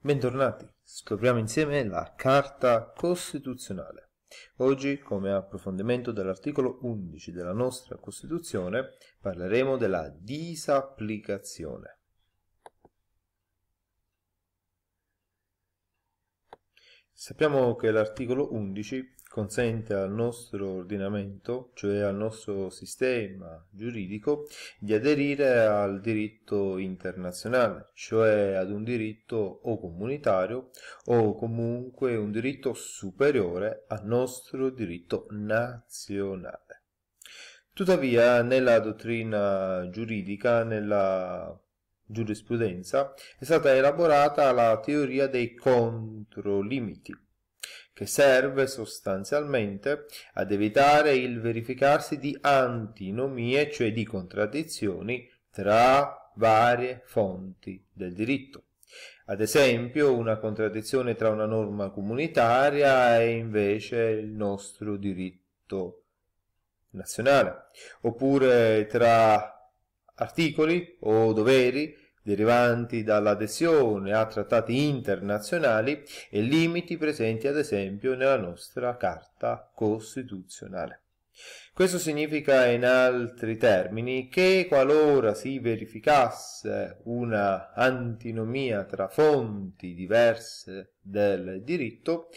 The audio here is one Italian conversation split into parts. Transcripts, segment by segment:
Bentornati, scopriamo insieme la Carta Costituzionale. Oggi, come approfondimento dell'articolo 11 della nostra Costituzione, parleremo della disapplicazione. Sappiamo che l'articolo 11 consente al nostro ordinamento, cioè al nostro sistema giuridico, di aderire al diritto internazionale, cioè ad un diritto o comunitario o comunque un diritto superiore al nostro diritto nazionale. Tuttavia, nella dottrina giuridica, nella giurisprudenza è stata elaborata la teoria dei controlimiti, che serve sostanzialmente ad evitare il verificarsi di antinomie, cioè di contraddizioni, tra varie fonti del diritto. Ad esempio, una contraddizione tra una norma comunitaria e invece il nostro diritto nazionale, oppure tra articoli o doveri derivanti dall'adesione a trattati internazionali e limiti presenti ad esempio nella nostra Carta Costituzionale. Questo significa in altri termini che qualora si verificasse una antinomia tra fonti diverse del diritto,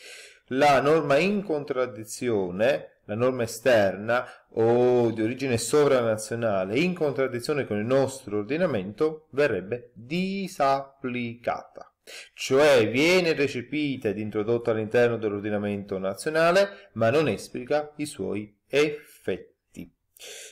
la norma in contraddizione, la norma esterna o di origine sovranazionale in contraddizione con il nostro ordinamento verrebbe disapplicata cioè viene recepita ed introdotta all'interno dell'ordinamento nazionale, ma non esplica i suoi effetti.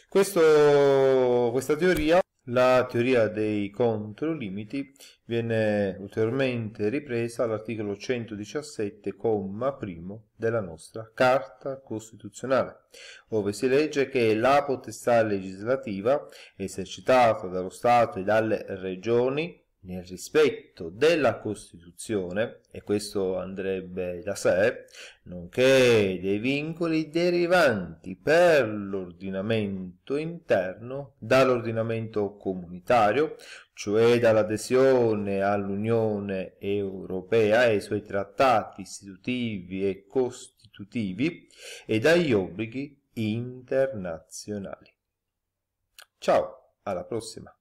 Questo, questa teoria la teoria dei controlimiti viene ulteriormente ripresa all'articolo 117,1 della nostra Carta Costituzionale, dove si legge che la potestà legislativa esercitata dallo Stato e dalle Regioni nel rispetto della Costituzione, e questo andrebbe da sé, nonché dei vincoli derivanti per l'ordinamento interno dall'ordinamento comunitario, cioè dall'adesione all'Unione Europea e ai suoi trattati istitutivi e costitutivi e dagli obblighi internazionali. Ciao, alla prossima!